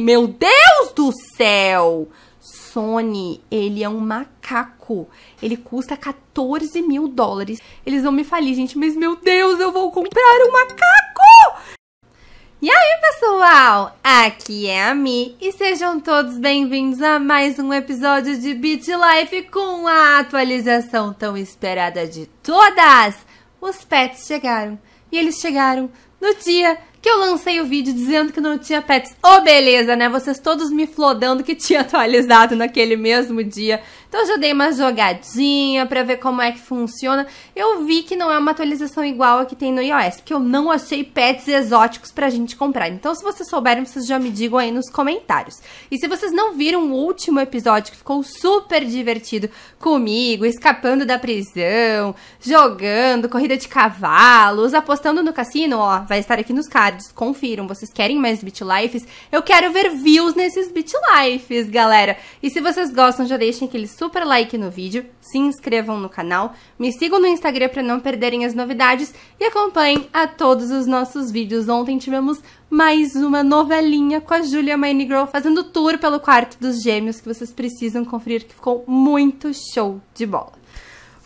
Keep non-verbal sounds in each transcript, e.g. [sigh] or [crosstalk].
Meu Deus do céu! Sony, ele é um macaco. Ele custa 14 mil dólares. Eles vão me falir, gente, mas meu Deus, eu vou comprar um macaco! E aí, pessoal? Aqui é a Mi e sejam todos bem-vindos a mais um episódio de Beat Life com a atualização tão esperada de todas! Os pets chegaram e eles chegaram no dia que eu lancei o vídeo dizendo que não tinha pets. Ô, oh, beleza, né? Vocês todos me flodando que tinha [laughs] atualizado naquele mesmo dia. Então eu já dei uma jogadinha pra ver como é que funciona. Eu vi que não é uma atualização igual a que tem no iOS, porque eu não achei pets exóticos pra gente comprar. Então se vocês souberem, vocês já me digam aí nos comentários. E se vocês não viram o último episódio, que ficou super divertido comigo, escapando da prisão, jogando, corrida de cavalos, apostando no cassino, ó, vai estar aqui nos cards, confiram. Vocês querem mais Beat Lifes? Eu quero ver views nesses Beat Lifes, galera. E se vocês gostam, já deixem aqueles super like no vídeo, se inscrevam no canal, me sigam no Instagram para não perderem as novidades e acompanhem a todos os nossos vídeos. Ontem tivemos mais uma novelinha com a Julia Mine Girl fazendo tour pelo quarto dos gêmeos que vocês precisam conferir que ficou muito show de bola.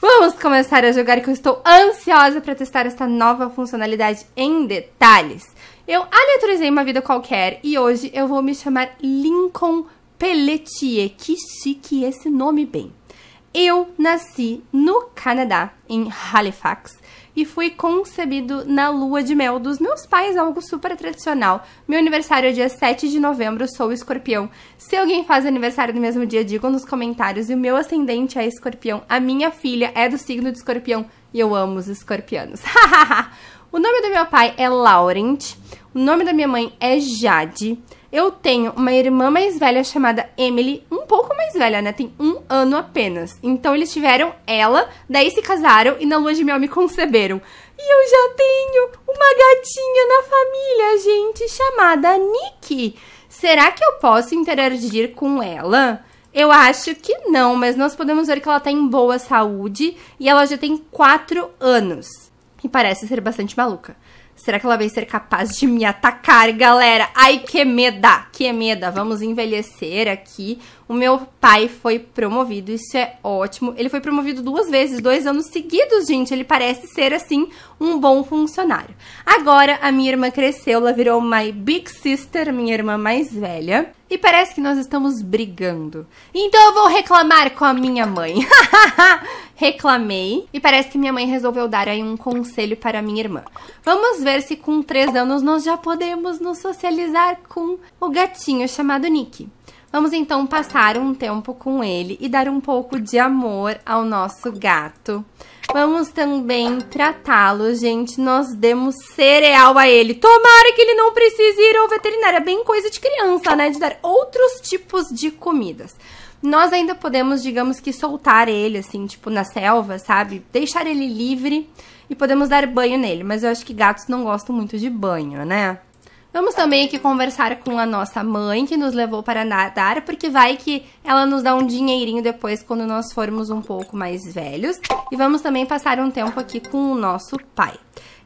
Vamos começar a jogar que eu estou ansiosa para testar esta nova funcionalidade em detalhes. Eu aleatorizei uma vida qualquer e hoje eu vou me chamar Lincoln Pelletier, que chique esse nome bem. Eu nasci no Canadá, em Halifax, e fui concebido na lua de mel dos meus pais, algo super tradicional. Meu aniversário é dia 7 de novembro, sou escorpião. Se alguém faz aniversário no mesmo dia, digam nos comentários. E o meu ascendente é escorpião. A minha filha é do signo de escorpião e eu amo os escorpianos. [laughs] o nome do meu pai é Laurent, o nome da minha mãe é Jade. Eu tenho uma irmã mais velha chamada Emily, um pouco mais velha, né? Tem um ano apenas. Então eles tiveram ela, daí se casaram e na lua de mel me conceberam. E eu já tenho uma gatinha na família, gente, chamada Nikki. Será que eu posso interagir com ela? Eu acho que não, mas nós podemos ver que ela está em boa saúde e ela já tem 4 anos. E parece ser bastante maluca. Será que ela vai ser capaz de me atacar, galera? Ai, que meda, que meda. Vamos envelhecer aqui. O meu pai foi promovido, isso é ótimo. Ele foi promovido duas vezes, dois anos seguidos, gente. Ele parece ser, assim, um bom funcionário. Agora, a minha irmã cresceu, ela virou my big sister, minha irmã mais velha. E parece que nós estamos brigando. Então eu vou reclamar com a minha mãe. [laughs] Reclamei. E parece que minha mãe resolveu dar aí um conselho para minha irmã. Vamos ver se com 3 anos nós já podemos nos socializar com o gatinho chamado Nick. Vamos então passar um tempo com ele e dar um pouco de amor ao nosso gato. Vamos também tratá-lo, gente. Nós demos cereal a ele. Tomara que ele não precise ir ao veterinário. É bem coisa de criança, né? De dar outros tipos de comidas. Nós ainda podemos, digamos que, soltar ele, assim, tipo, na selva, sabe? Deixar ele livre e podemos dar banho nele. Mas eu acho que gatos não gostam muito de banho, né? Vamos também aqui conversar com a nossa mãe, que nos levou para nadar, porque vai que ela nos dá um dinheirinho depois quando nós formos um pouco mais velhos. E vamos também passar um tempo aqui com o nosso pai.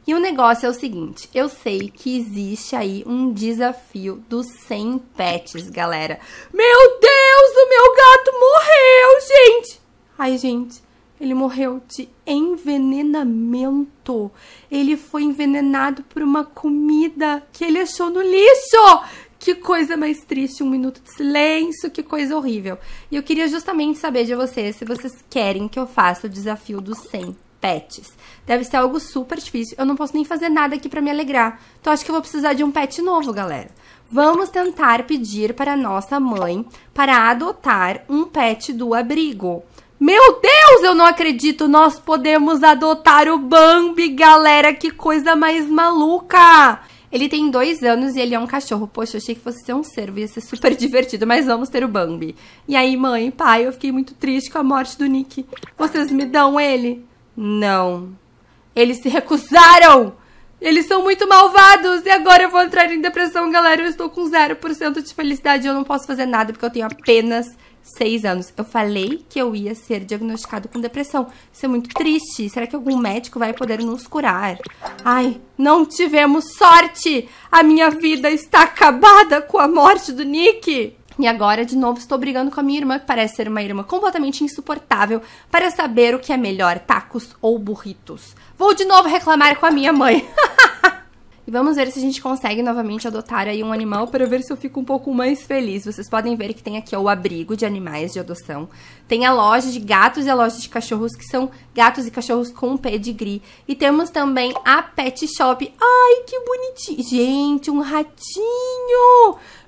E o negócio é o seguinte, eu sei que existe aí um desafio dos 100 pets, galera. Meu Deus, o meu gato morreu, gente! Ai, gente, ele morreu de envenenamento. Ele foi envenenado por uma comida que ele achou no lixo. Que coisa mais triste, um minuto de silêncio, que coisa horrível. E eu queria justamente saber de vocês se vocês querem que eu faça o desafio dos 100 pets. Deve ser algo super difícil. Eu não posso nem fazer nada aqui para me alegrar. Então acho que eu vou precisar de um pet novo, galera. Vamos tentar pedir para nossa mãe para adotar um pet do abrigo. Meu Deus, eu não acredito! Nós podemos adotar o Bambi, galera! Que coisa mais maluca! Ele tem dois anos e ele é um cachorro. Poxa, eu achei que fosse ser um cervo, ia ser super [laughs] divertido, mas vamos ter o Bambi. E aí, mãe, pai, eu fiquei muito triste com a morte do Nick. Vocês me dão ele? Não. Eles se recusaram! Eles são muito malvados! E agora eu vou entrar em depressão, galera. Eu estou com 0% de felicidade. Eu não posso fazer nada porque eu tenho apenas seis anos. Eu falei que eu ia ser diagnosticado com depressão. Isso é muito triste. Será que algum médico vai poder nos curar? Ai, não tivemos sorte! A minha vida está acabada com a morte do Nick! E agora, de novo, estou brigando com a minha irmã, que parece ser uma irmã completamente insuportável, para saber o que é melhor, tacos ou burritos. Vou de novo reclamar com a minha mãe. [laughs] E vamos ver se a gente consegue novamente adotar aí um animal para ver se eu fico um pouco mais feliz. Vocês podem ver que tem aqui ó, o abrigo de animais de adoção. Tem a loja de gatos e a loja de cachorros, que são gatos e cachorros com pedigree. E temos também a pet shop. Ai, que bonitinho! Gente, um ratinho!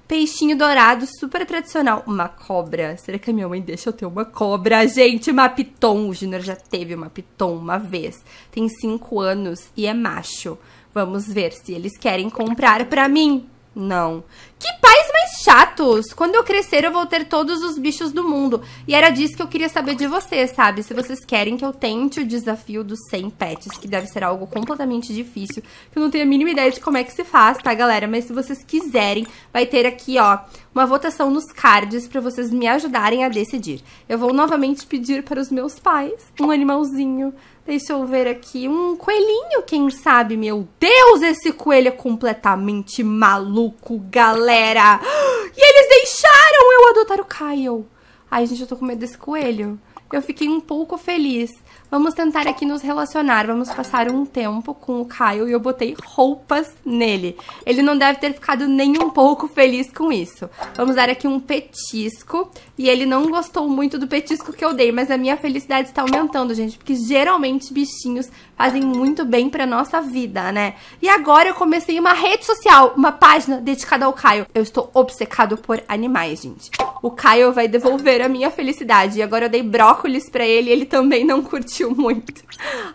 peixinho dourado, super tradicional. Uma cobra. Será que a minha mãe deixa eu ter uma cobra? Gente, uma piton. O Junior já teve uma piton uma vez. Tem 5 anos e é macho. Vamos ver se eles querem comprar para mim. Não. Que pais mais chatos. Quando eu crescer, eu vou ter todos os bichos do mundo. E era disso que eu queria saber de vocês, sabe? Se vocês querem que eu tente o desafio dos 100 pets, que deve ser algo completamente difícil, que eu não tenho a mínima ideia de como é que se faz, tá, galera? Mas se vocês quiserem, vai ter aqui, ó, uma votação nos cards para vocês me ajudarem a decidir. Eu vou novamente pedir para os meus pais um animalzinho. Deixa eu ver aqui, um coelhinho, quem sabe? Meu Deus, esse coelho é completamente maluco, galera! [gasps] [gasps] E eles deixaram eu adotar o Kyle. Ai, gente, eu tô com medo desse coelho. Eu fiquei um pouco feliz. Vamos tentar aqui nos relacionar. Vamos passar um tempo com o Caio e eu botei roupas nele. Ele não deve ter ficado nem um pouco feliz com isso. Vamos dar aqui um petisco. E ele não gostou muito do petisco que eu dei, mas a minha felicidade está aumentando, gente. Porque geralmente bichinhos fazem muito bem pra nossa vida, né? E agora eu comecei uma rede social, uma página dedicada ao Caio. Eu estou obcecado por animais, gente. O Caio vai devolver a minha felicidade. E agora eu dei brócolis pra ele e ele também não curtiu sentiu muito.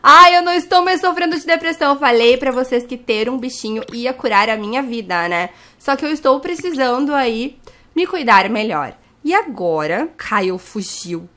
Ai, eu não estou mais sofrendo de depressão. Eu falei para vocês que ter um bichinho ia curar a minha vida, né? Só que eu estou precisando aí me cuidar melhor. E agora, Caio fugiu.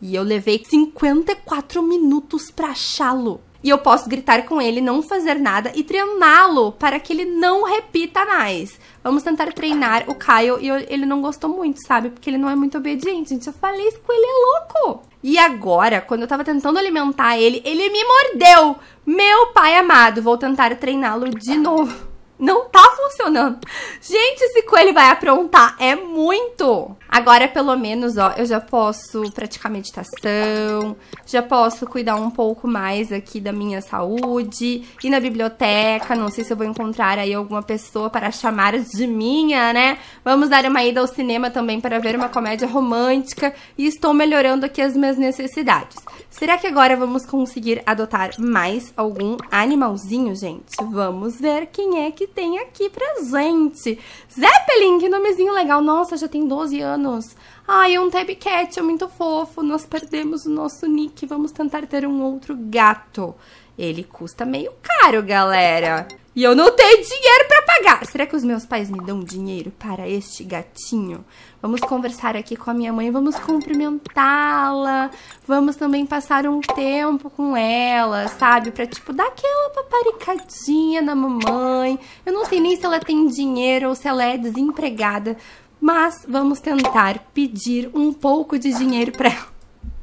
E eu levei 54 minutos para achá-lo. E eu posso gritar com ele, não fazer nada e treiná-lo para que ele não repita mais. Vamos tentar treinar o Caio e eu, ele não gostou muito, sabe? Porque ele não é muito obediente. Gente, eu falei isso com ele, é louco. E agora, quando eu tava tentando alimentar ele, ele me mordeu. Meu pai amado, vou tentar treiná-lo de novo. Não tá funcionando. Gente, esse coelho vai aprontar. É muito. Agora, pelo menos, ó, eu já posso praticar meditação. Já posso cuidar um pouco mais aqui da minha saúde. Ir na biblioteca. Não sei se eu vou encontrar aí alguma pessoa para chamar de minha, né? Vamos dar uma ida ao cinema também para ver uma comédia romântica. E estou melhorando aqui as minhas necessidades. Será que agora vamos conseguir adotar mais algum animalzinho, gente? Vamos ver quem é que tem aqui presente. Zeppelin, que nomezinho legal. Nossa, já tem 12 anos. Ai, é um tabcat, é muito fofo. Nós perdemos o nosso nick. Vamos tentar ter um outro gato. Ele custa meio caro, galera e eu não tenho dinheiro para pagar. Será que os meus pais me dão dinheiro para este gatinho? Vamos conversar aqui com a minha mãe, vamos cumprimentá-la, vamos também passar um tempo com ela, sabe? Pra, tipo, dar aquela paparicadinha na mamãe. Eu não sei nem se ela tem dinheiro ou se ela é desempregada, mas vamos tentar pedir um pouco de dinheiro pra ela.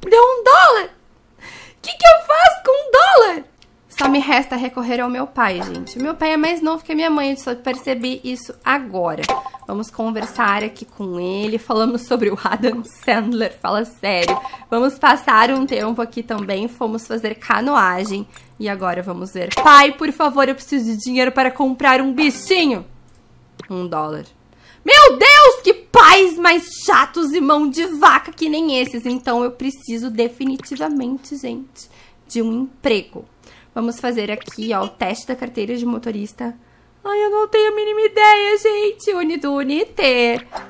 Deu um dólar! O que, que eu faço com um dólar? Só me resta recorrer ao meu pai, gente. O meu pai é mais novo que a minha mãe, eu só percebi isso agora. Vamos conversar aqui com ele, falamos sobre o Adam Sandler, fala sério. Vamos passar um tempo aqui também, fomos fazer canoagem. E agora vamos ver. Pai, por favor, eu preciso de dinheiro para comprar um bichinho. Um dólar. Meu Deus, que pais mais chatos e mão de vaca que nem esses. Então eu preciso definitivamente, gente, de um emprego. Vamos fazer aqui, ó, o teste da carteira de motorista. Ai, eu não tenho a mínima ideia, gente. Unido, unite.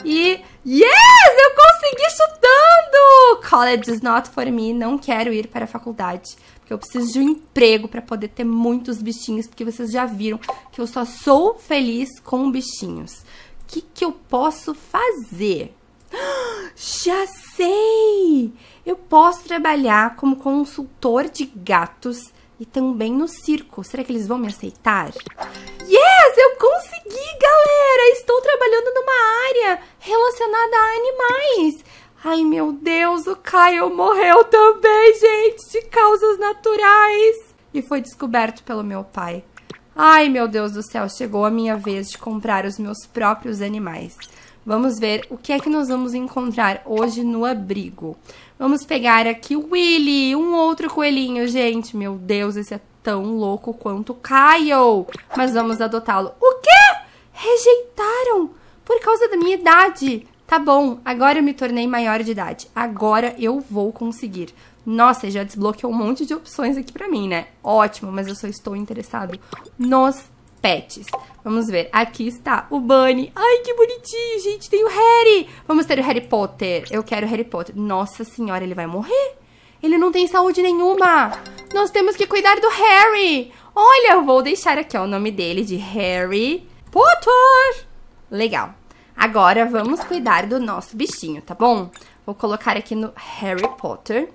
E... Yes! Eu consegui chutando! College is not for me. Não quero ir para a faculdade. Porque eu preciso de um emprego para poder ter muitos bichinhos. Porque vocês já viram que eu só sou feliz com bichinhos. O que, que eu posso fazer? [gasps] Já sei! Eu posso trabalhar como consultor de gatos e também no circo. Será que eles vão me aceitar? Yes, eu consegui, galera! Estou trabalhando numa área relacionada a animais. Ai, meu Deus, o caio morreu também, gente, de causas naturais. E foi descoberto pelo meu pai. Ai, meu Deus do céu, chegou a minha vez de comprar os meus próprios animais. Vamos ver o que é que nós vamos encontrar hoje no abrigo. Vamos pegar aqui o Willy, um outro coelhinho, gente. Meu Deus, esse é tão louco quanto o Kyle. Mas vamos adotá-lo. O quê? Rejeitaram? Por causa da minha idade. Tá bom, agora eu me tornei maior de idade. Agora eu vou conseguir. Nossa, já desbloqueou um monte de opções aqui pra mim, né? Ótimo, mas eu só estou interessado nos pets. Vamos ver. Aqui está o Bunny. Ai, que bonitinho, gente. Tem o Harry. Vamos ter o Harry Potter. Eu quero o Harry Potter. Nossa senhora, ele vai morrer? Ele não tem saúde nenhuma. Nós temos que cuidar do Harry. Olha, eu vou deixar aqui ó, o nome dele de Harry Potter. Legal. Agora vamos cuidar do nosso bichinho, tá bom? Vou colocar aqui no Harry Potter.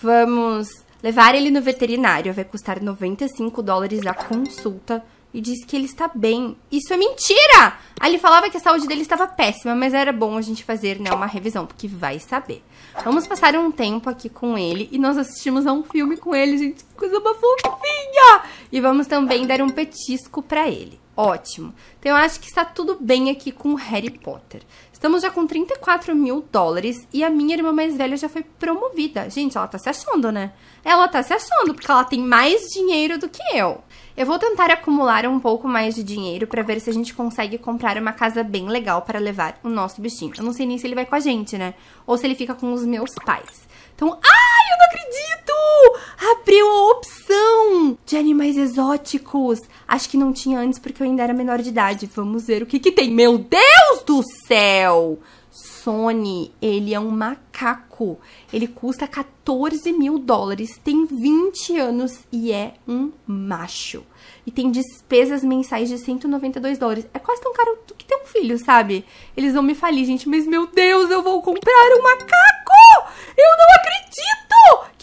Vamos levar ele no veterinário. Vai custar 95 dólares a consulta e disse que ele está bem. Isso é mentira! Ali falava que a saúde dele estava péssima, mas era bom a gente fazer né, uma revisão, porque vai saber. Vamos passar um tempo aqui com ele e nós assistimos a um filme com ele, gente. Que coisa uma fofinha! E vamos também dar um petisco para ele. Ótimo. Então eu acho que está tudo bem aqui com Harry Potter. Estamos já com 34 mil dólares e a minha irmã mais velha já foi promovida. Gente, ela tá se achando, né? Ela tá se achando, porque ela tem mais dinheiro do que eu. Eu vou tentar acumular um pouco mais de dinheiro para ver se a gente consegue comprar uma casa bem legal para levar o nosso bichinho. Eu não sei nem se ele vai com a gente, né? Ou se ele fica com os meus pais. Então, ai, eu não acredito! Abriu a opção de animais exóticos. Acho que não tinha antes porque eu ainda era menor de idade. Vamos ver o que que tem. Meu Deus do céu! Sony, ele é um macaco. Ele custa 14 mil dólares, tem 20 anos e é um macho. E tem despesas mensais de 192 dólares. É quase tão caro do que ter um filho, sabe? Eles vão me falir, gente, mas meu Deus, eu vou comprar um macaco! Eu não acredito!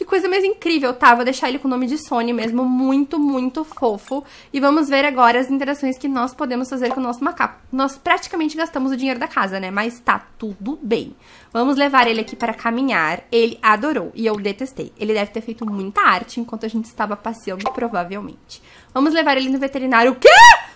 Que coisa mais incrível, tá? Vou deixar ele com o nome de Sony mesmo, muito, muito fofo. E vamos ver agora as interações que nós podemos fazer com o nosso macaco. Nós praticamente gastamos o dinheiro da casa, né? Mas tá tudo bem. Vamos levar ele aqui para caminhar. Ele adorou e eu detestei. Ele deve ter feito muita arte enquanto a gente estava passeando, provavelmente. Vamos levar ele no veterinário. O quê?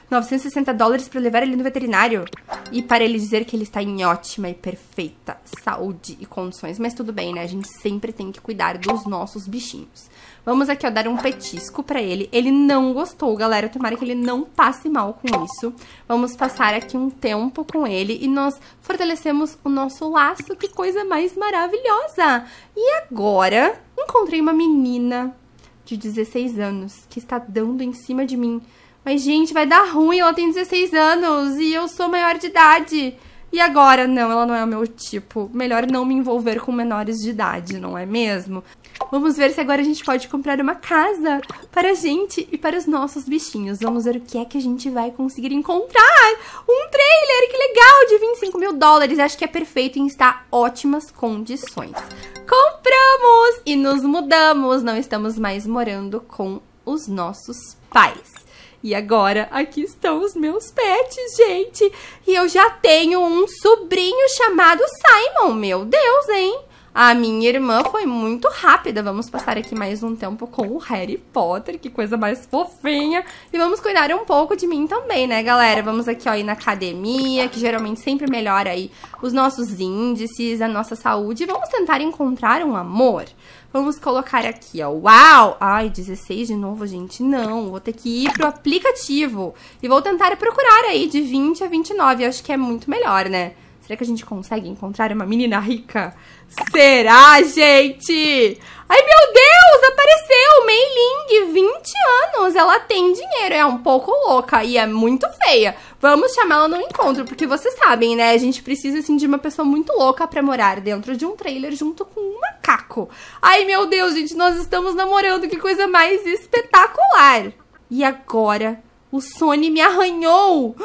960 dólares para levar ele no veterinário e para ele dizer que ele está em ótima e perfeita saúde e condições. Mas tudo bem, né? A gente sempre tem que cuidar dos nossos bichinhos. Vamos aqui, ó, dar um petisco para ele. Ele não gostou, galera. Tomara que ele não passe mal com isso. Vamos passar aqui um tempo com ele e nós fortalecemos o nosso laço. Que coisa mais maravilhosa! E agora, encontrei uma menina de 16 anos que está dando em cima de mim. Mas, gente, vai dar ruim, ela tem 16 anos e eu sou maior de idade. E agora? Não, ela não é o meu tipo. Melhor não me envolver com menores de idade, não é mesmo? Vamos ver se agora a gente pode comprar uma casa para a gente e para os nossos bichinhos. Vamos ver o que é que a gente vai conseguir encontrar. Um trailer, que legal, de 25 mil dólares. Acho que é perfeito e está ótimas condições. Compramos e nos mudamos. Não estamos mais morando com os nossos pais. E agora aqui estão os meus pets, gente. E eu já tenho um sobrinho chamado Simon. Meu Deus, hein? A minha irmã foi muito rápida. Vamos passar aqui mais um tempo com o Harry Potter, que coisa mais fofinha. E vamos cuidar um pouco de mim também, né, galera? Vamos aqui, ó, ir na academia, que geralmente sempre melhora aí os nossos índices, a nossa saúde. E vamos tentar encontrar um amor. Vamos colocar aqui, ó. Uau! Ai, 16 de novo, gente. Não, vou ter que ir pro aplicativo. E vou tentar procurar aí de 20 a 29. Acho que é muito melhor, né? Será que a gente consegue encontrar uma menina rica? Será, gente? Ai, meu Deus! Apareceu! Mei Ling, 20 anos. Ela tem dinheiro. É um pouco louca e é muito feia. Vamos chamá-la no encontro, porque vocês sabem, né? A gente precisa, assim, de uma pessoa muito louca pra morar dentro de um trailer junto com um macaco. Ai, meu Deus, gente, nós estamos namorando. Que coisa mais espetacular! E agora o Sony me arranhou!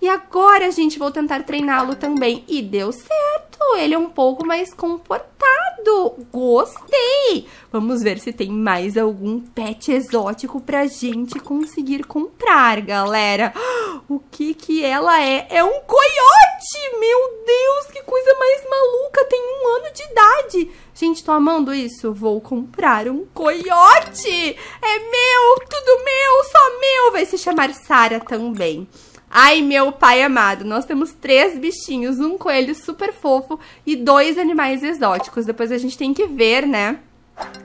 E agora, gente, vou tentar treiná-lo também. E deu certo! Ele é um pouco mais comportado encantado! Gostei! Vamos ver se tem mais algum pet exótico pra gente conseguir comprar, galera. [gasps] O que que ela é? É um coiote! Meu Deus, que coisa mais maluca! Tem um ano de idade! Gente, tô amando isso. Vou comprar um coiote! É meu, tudo meu, só meu! Vai se chamar Sara também. Ai, meu pai amado, nós temos três bichinhos, um coelho super fofo e dois animais exóticos. Depois a gente tem que ver, né?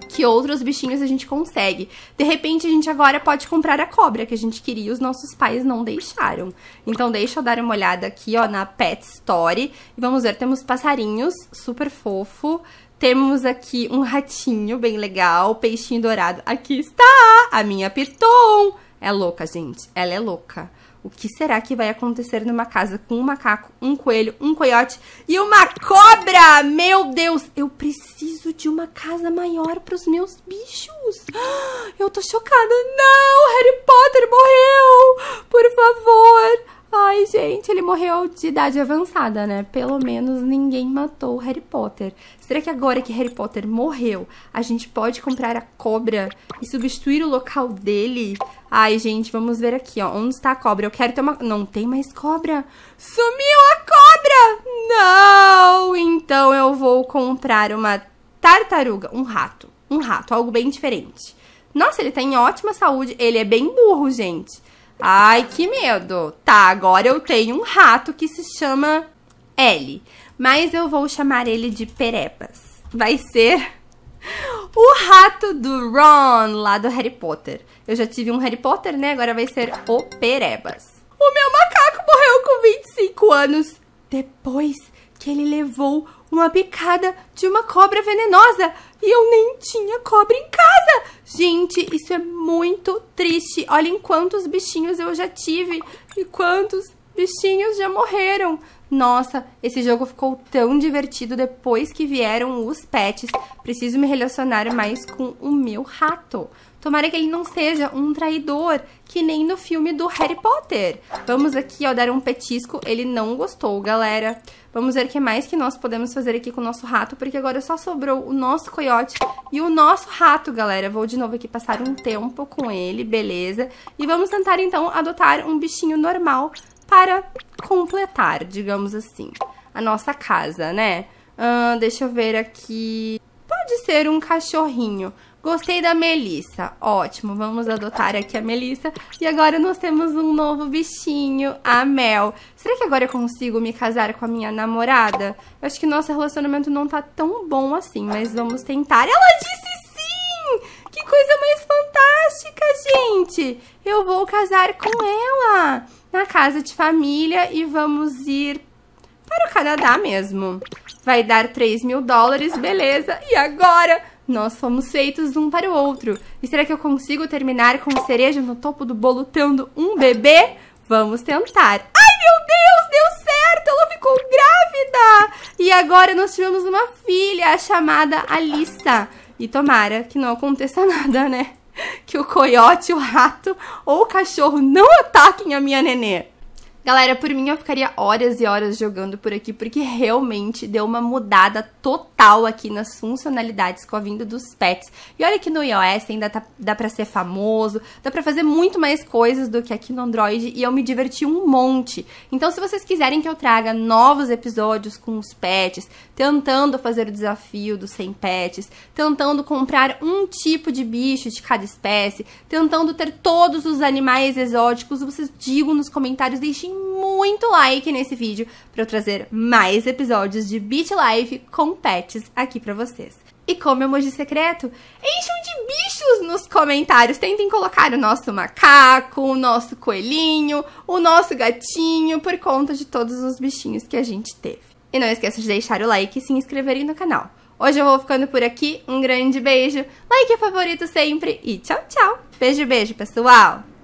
que outros bichinhos a gente consegue. De repente, a gente agora pode comprar a cobra que a gente queria e os nossos pais não deixaram. Então, deixa eu dar uma olhada aqui, ó, na Pet Story. E vamos ver, temos passarinhos, super fofo. Temos aqui um ratinho bem legal, peixinho dourado. Aqui está a minha Piton. É louca, gente, ela é louca. O que será que vai acontecer numa casa com um macaco, um coelho, um coiote e uma cobra? Meu Deus, eu preciso de uma casa maior para os meus bichos. [gasps] Eu tô chocada. Não, Harry Potter morreu. Por favor. Ai, gente, ele morreu de idade avançada, né? Pelo menos ninguém matou o Harry Potter. Será que agora que Harry Potter morreu, a gente pode comprar a cobra e substituir o local dele? Ai, gente, vamos ver aqui, ó. Onde está a cobra? Eu quero ter uma... Não tem mais cobra. Sumiu a cobra! Não! Então eu vou comprar uma tartaruga, um rato. Um rato, algo bem diferente. Nossa, ele tá em ótima saúde. Ele é bem burro, gente. Ai, que medo. Tá, agora eu tenho um rato que se chama L. Mas eu vou chamar ele de Perepas. Vai ser [laughs] o rato do Ron, lá do Harry Potter. Eu já tive um Harry Potter, né? Agora vai ser o Perebas. O meu macaco morreu com 25 anos depois que ele levou uma picada de uma cobra venenosa e eu nem tinha cobra em casa. Gente, isso é muito triste. Olhem quantos bichinhos eu já tive e quantos bichinhos já morreram. Nossa, esse jogo ficou tão divertido depois que vieram os pets. Preciso me relacionar mais com o meu rato. Tomara que ele não seja um traidor, que nem no filme do Harry Potter. Vamos aqui, ó, dar um petisco. Ele não gostou, galera. Vamos ver o que mais que nós podemos fazer aqui com o nosso rato, porque agora só sobrou o nosso coiote e o nosso rato, galera. Vou de novo aqui passar um tempo com ele, beleza? E vamos tentar, então, adotar um bichinho normal para completar, digamos assim, a nossa casa, né? deixa eu ver aqui. Pode ser um cachorrinho. Gostei da Melissa. Ótimo, vamos adotar aqui a Melissa. E agora nós temos um novo bichinho, a Mel. Será que agora eu consigo me casar com a minha namorada? Eu acho que nosso relacionamento não tá tão bom assim, mas vamos tentar. Ela disse sim! Que coisa mais fantástica, gente! Eu vou casar com ela! na casa de família e vamos ir para o Canadá mesmo. Vai dar 3 mil dólares, beleza. E agora? Nós fomos feitos um para o outro. E será que eu consigo terminar com cereja no topo do bolo tendo um bebê? Vamos tentar. Ai, meu Deus, deu certo! Ela ficou grávida! E agora nós tivemos uma filha chamada Alissa. E tomara que não aconteça [laughs] nada, né? que o coiote, o rato ou o cachorro não ataquem a minha nenê. Galera, por mim eu ficaria horas e horas jogando por aqui, porque realmente deu uma mudada total aqui nas funcionalidades com a vinda dos pets. E olha que no iOS ainda tá, dá pra ser famoso, dá pra fazer muito mais coisas do que aqui no Android, e eu me diverti um monte. Então se vocês quiserem que eu traga novos episódios com os pets, tentando fazer o desafio dos 100 pets, tentando comprar um tipo de bicho de cada espécie, tentando ter todos os animais exóticos, vocês digam nos comentários, deixem muito like nesse vídeo para eu trazer mais episódios de Beach Life com pets aqui para vocês. E como é emoji secreto, encham de bichos nos comentários. Tentem colocar o nosso macaco, o nosso coelhinho, o nosso gatinho, por conta de todos os bichinhos que a gente teve. E não esqueça de deixar o like e se inscreverem no canal. Hoje eu vou ficando por aqui, um grande beijo, like é favorito sempre e tchau, tchau! Beijo, beijo, pessoal!